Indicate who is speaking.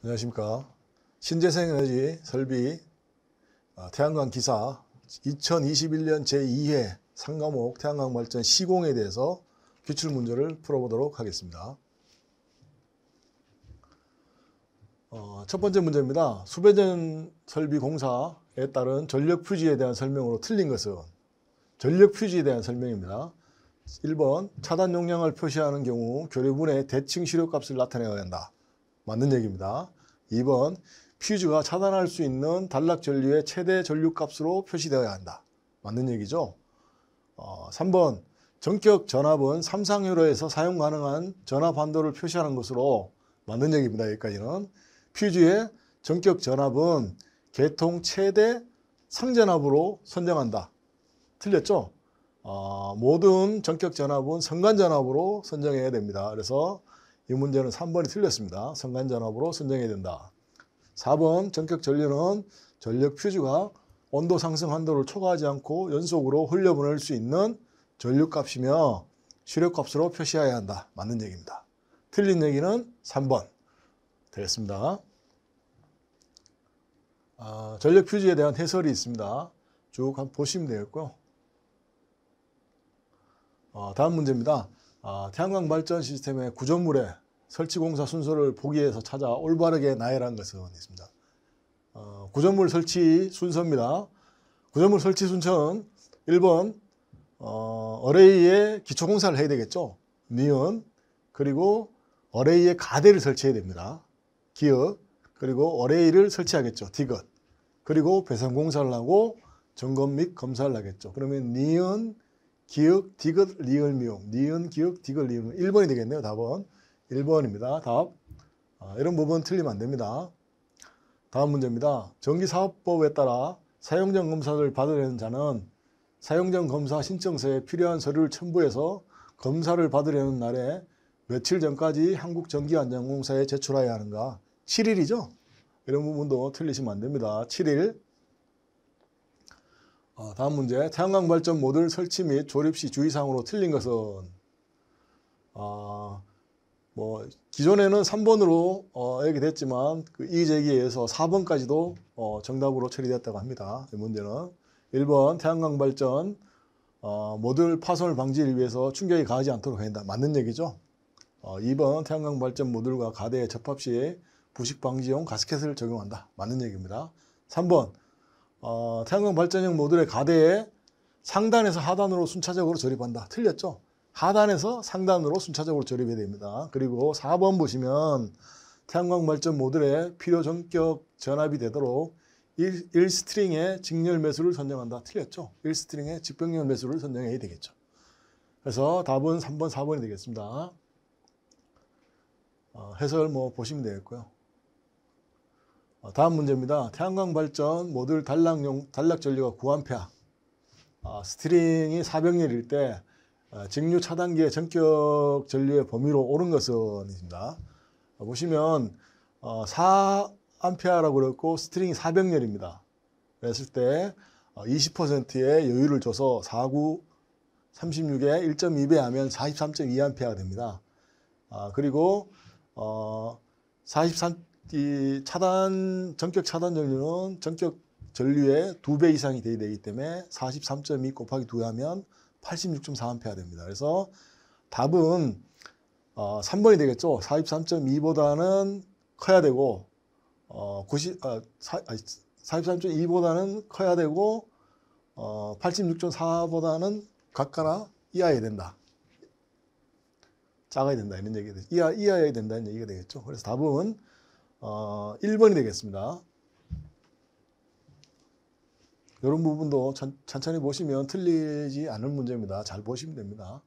Speaker 1: 안녕하십니까. 신재생 에너지 설비 아, 태양광 기사 2021년 제2회 상가목 태양광 발전 시공에 대해서 기출 문제를 풀어보도록 하겠습니다. 어, 첫 번째 문제입니다. 수배전 설비 공사에 따른 전력 퓨지에 대한 설명으로 틀린 것은 전력 퓨지에 대한 설명입니다. 1번 차단 용량을 표시하는 경우 교류분의 대칭 시료값을 나타내야 한다. 맞는 얘기입니다. 2번 퓨즈가 차단할 수 있는 단락 전류의 최대 전류값으로 표시되어야 한다. 맞는 얘기죠. 어, 3번 전격 전압은 삼상회로에서 사용 가능한 전압 반도를 표시하는 것으로 맞는 얘기입니다. 여기까지는 퓨즈의 전격 전압은 개통 최대 상전압으로 선정한다. 틀렸죠? 어, 모든 전격 전압은 선관 전압으로 선정해야 됩니다. 그래서 이 문제는 3번이 틀렸습니다. 성간전압으로 선정해야 된다. 4번 전격 전류는 전력 퓨즈가 온도 상승 한도를 초과하지 않고 연속으로 흘려보낼 수 있는 전류값이며 출력값으로 표시해야 한다. 맞는 얘기입니다. 틀린 얘기는 3번 되겠습니다. 아, 전력 퓨즈에 대한 해설이 있습니다. 쭉 한번 보시면 되겠고요. 어, 다음 문제입니다. 아, 태양광 발전 시스템의 구조물의 설치 공사 순서를 보기에서 찾아 올바르게 나열한 것은 있습니다. 어, 구조물 설치 순서입니다. 구조물 설치 순서는 1번 어, 어레이의 기초공사를 해야 되겠죠. 니은 그리고 어레이의 가대를 설치해야 됩니다. 기업 그리고 어레이를 설치하겠죠. 디귿 그리고 배상공사를 하고 점검 및 검사를 하겠죠. 그러면 니은 기역, 디귿, 리을, 미용 니은, 기역, 디귿, 리을, 미움. 1번이 되겠네요. 답은. 1번입니다. 답. 아, 이런 부분 틀리면 안 됩니다. 다음 문제입니다. 전기사업법에 따라 사용전 검사를 받으려는 자는 사용전 검사 신청서에 필요한 서류를 첨부해서 검사를 받으려는 날에 며칠 전까지 한국전기안전공사에 제출해야 하는가? 7일이죠? 이런 부분도 틀리시면 안 됩니다. 7일 어, 다음 문제. 태양광 발전 모듈 설치 및 조립 시 주의사항으로 틀린 것은 어, 뭐 기존에는 3번으로 어, 얘기됐지만 그 이의제기에 서 4번까지도 어, 정답으로 처리됐다고 합니다. 이 문제는 1번 태양광 발전 어, 모듈 파손을 방지를 위해서 충격이 가하지 않도록 해야 한다. 맞는 얘기죠. 어, 2번 태양광 발전 모듈과 가대에 접합 시에 부식 방지용 가스켓을 적용한다. 맞는 얘기입니다. 3번 어, 태양광 발전형 모듈의 가대에 상단에서 하단으로 순차적으로 조립한다. 틀렸죠? 하단에서 상단으로 순차적으로 조립이 됩니다. 그리고 4번 보시면 태양광 발전 모듈의 필요 전격 전압이 되도록 1, 스트링의 직렬 매수를 선정한다. 틀렸죠? 1스트링의 직병렬 매수를 선정해야 되겠죠. 그래서 답은 3번, 4번이 되겠습니다. 어, 해설 뭐 보시면 되겠고요. 어, 다음 문제입니다. 태양광 발전 모듈 단락용, 단락 전류가 9A 아, 어, 스트링이 400L일 때 어, 직류 차단기의 전격 전류의 범위로 오른 것은 있습니다. 보시면 4A라고 그랬고 스트링이 400열입니다. 그랬을 때 20%의 여유를 줘서 49, 36에 1.2배 하면 43.2A가 됩니다. 아, 그리고 43, 이 차단 전격 차단 전류는 전격 전류의 두 배 이상이 돼야 되기 때문에 43.2 곱하기 2 하면 86.4A 됩니다. 그래서 답은 어, 3번이 되겠죠. 43.2보다는 커야 되고 어, 90, 아, 사, 아니, 43.2보다는 커야 되고 어, 86.4보다는 가까나 이하여야 된다. 작아야 된다 이런 얘기가 되죠. 이하, 이하여야 된다는 얘기가 되겠죠. 그래서 답은 어, 1번이 되겠습니다. 이런 부분도 천, 천히 보시면 틀리지 않을 문제입니다. 잘 보시면 됩니다.